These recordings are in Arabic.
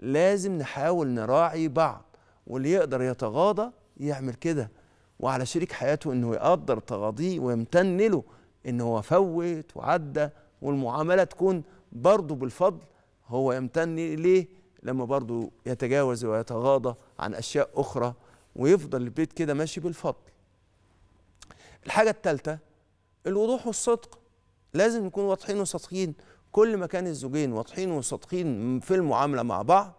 لازم نحاول نراعي بعض واللي يقدر يتغاضى يعمل كده وعلى شريك حياته انه يقدر تغاضيه ويمتن له ان هو فوت وعدى والمعامله تكون برضه بالفضل هو يمتن ليه لما برضه يتجاوز ويتغاضى عن اشياء اخرى ويفضل البيت كده ماشي بالفضل الحاجه الثالثه الوضوح والصدق لازم نكون واضحين وصادقين كل ما كان الزوجين واضحين وصادقين في المعامله مع بعض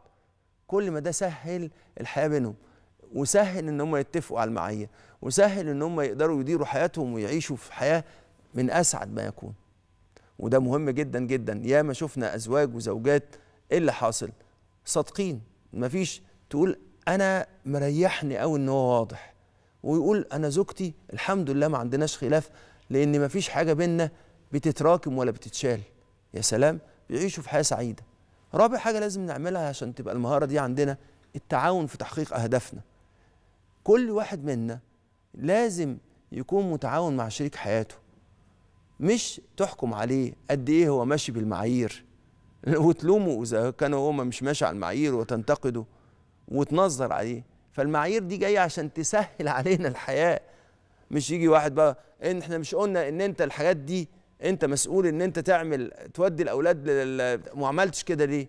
كل ما ده سهل الحياه بينهم وسهل ان هم يتفقوا على المعايير وسهل ان هم يقدروا يديروا حياتهم ويعيشوا في حياه من اسعد ما يكون وده مهم جدا جدا ياما شفنا ازواج وزوجات ايه اللي حاصل صادقين مفيش تقول انا مريحني قوي ان هو واضح ويقول انا زوجتي الحمد لله ما عندناش خلاف لان مفيش حاجه بينا بتتراكم ولا بتتشال يا سلام بيعيشوا في حياه سعيده رابع حاجه لازم نعملها عشان تبقى المهاره دي عندنا التعاون في تحقيق اهدافنا كل واحد منا لازم يكون متعاون مع شريك حياته مش تحكم عليه قد ايه هو ماشي بالمعايير وتلومه اذا كان هو مش ماشي على المعايير وتنتقده وتنظر عليه فالمعايير دي جايه عشان تسهل علينا الحياه مش يجي واحد بقى ان احنا مش قلنا ان انت الحاجات دي انت مسؤول ان انت تعمل تودي الاولاد ما عملتش كده ليه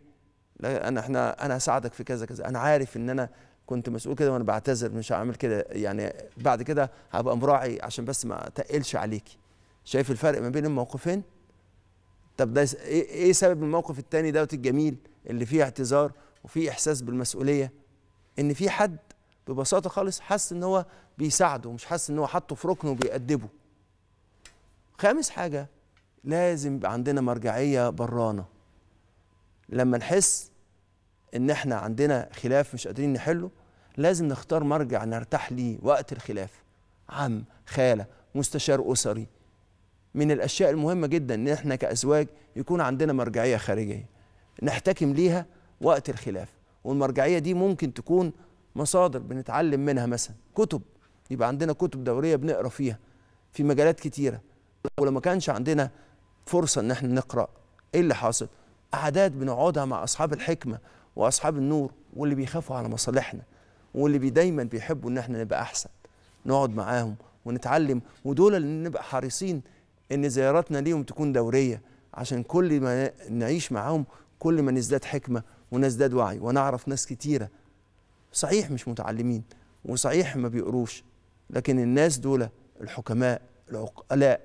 لا انا احنا انا هساعدك في كذا كذا انا عارف ان انا كنت مسؤول كده وانا بعتذر مش هعمل كده يعني بعد كده هبقى مراعي عشان بس ما تقلش عليكي شايف الفرق ما بين الموقفين طب ده ايه،, ايه سبب الموقف الثاني دوت الجميل اللي فيه اعتذار وفيه احساس بالمسؤوليه ان في حد ببساطه خالص حس ان هو بيساعده مش حس ان هو حاطه في ركنه وبيأدبه خامس حاجه لازم يبقى عندنا مرجعيه برانه لما نحس ان احنا عندنا خلاف مش قادرين نحله لازم نختار مرجع نرتاح ليه وقت الخلاف عم خاله مستشار اسري من الاشياء المهمه جدا ان احنا كازواج يكون عندنا مرجعيه خارجيه نحتكم ليها وقت الخلاف والمرجعيه دي ممكن تكون مصادر بنتعلم منها مثلا كتب يبقى عندنا كتب دوريه بنقرا فيها في مجالات كتيره ولو ما كانش عندنا فرصه ان احنا نقرا ايه اللي حاصل قعدات بنقعدها مع اصحاب الحكمه واصحاب النور واللي بيخافوا على مصالحنا واللي بي دايما بيحبوا ان احنا نبقى احسن نقعد معاهم ونتعلم ودول اللي نبقى حريصين ان زياراتنا ليهم تكون دوريه عشان كل ما نعيش معاهم كل ما نزداد حكمه ونزداد وعي ونعرف ناس كتيره صحيح مش متعلمين وصحيح ما بيقروش لكن الناس دول الحكماء العقلاء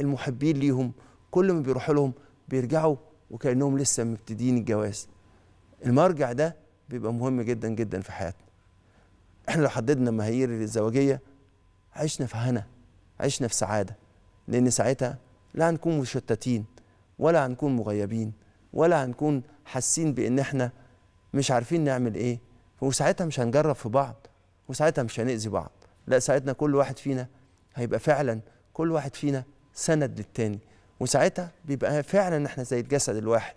المحبين ليهم كل ما بيروحوا لهم بيرجعوا وكانهم لسه مبتدئين الجواز المرجع ده بيبقى مهم جدا جدا في حياتنا احنا لو حددنا المعايير الزواجيه عشنا في هنا عشنا في سعاده لان ساعتها لا هنكون مشتتين ولا هنكون مغيبين ولا هنكون حاسين بان احنا مش عارفين نعمل ايه وساعتها مش هنجرب في بعض وساعتها مش هنأذي بعض لا ساعتنا كل واحد فينا هيبقى فعلا كل واحد فينا سند للتاني وساعتها بيبقى فعلا احنا زي الجسد الواحد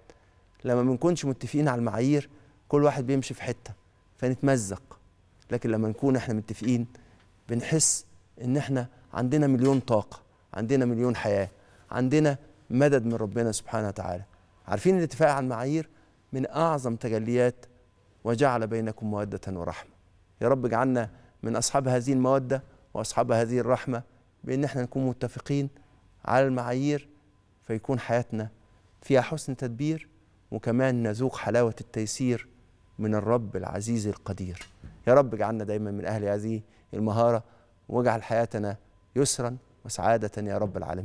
لما بنكونش متفقين على المعايير كل واحد بيمشي في حته فنتمزق لكن لما نكون احنا متفقين بنحس ان احنا عندنا مليون طاقه عندنا مليون حياه عندنا مدد من ربنا سبحانه وتعالى عارفين الاتفاق على المعايير من اعظم تجليات وجعل بينكم موده ورحمه يا رب اجعلنا من اصحاب هذه الموده واصحاب هذه الرحمه بان احنا نكون متفقين على المعايير فيكون حياتنا فيها حسن تدبير وكمان نذوق حلاوة التيسير من الرب العزيز القدير يا رب اجعلنا دايما من أهل هذه المهارة واجعل حياتنا يسرا وسعادة يا رب العالمين